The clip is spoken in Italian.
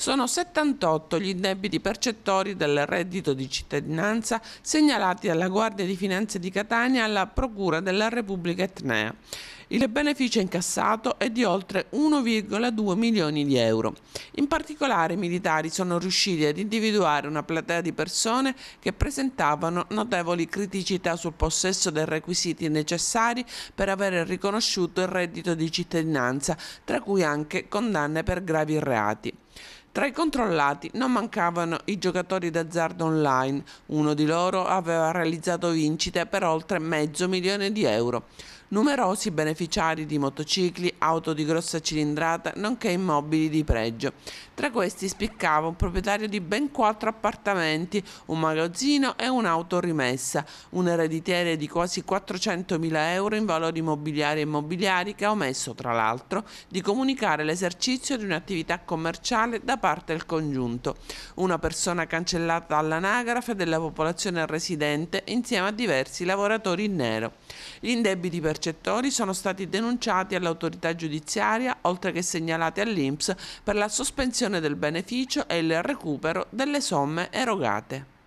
Sono 78 gli indebiti percettori del reddito di cittadinanza segnalati dalla Guardia di Finanze di Catania alla Procura della Repubblica Etnea. Il beneficio incassato è di oltre 1,2 milioni di euro. In particolare i militari sono riusciti ad individuare una platea di persone che presentavano notevoli criticità sul possesso dei requisiti necessari per avere riconosciuto il reddito di cittadinanza, tra cui anche condanne per gravi reati. Tra i controllati non mancavano i giocatori d'azzardo online, uno di loro aveva realizzato vincite per oltre mezzo milione di euro numerosi beneficiari di motocicli, auto di grossa cilindrata, nonché immobili di pregio. Tra questi spiccava un proprietario di ben quattro appartamenti, un magazzino e un'auto rimessa, un ereditiere di quasi 400.000 euro in valori immobiliari e immobiliari che ha omesso, tra l'altro, di comunicare l'esercizio di un'attività commerciale da parte del congiunto. Una persona cancellata all'anagrafe della popolazione residente insieme a diversi lavoratori in nero. Gli indebiti per percettori sono stati denunciati all'autorità giudiziaria, oltre che segnalati all'INPS per la sospensione del beneficio e il recupero delle somme erogate.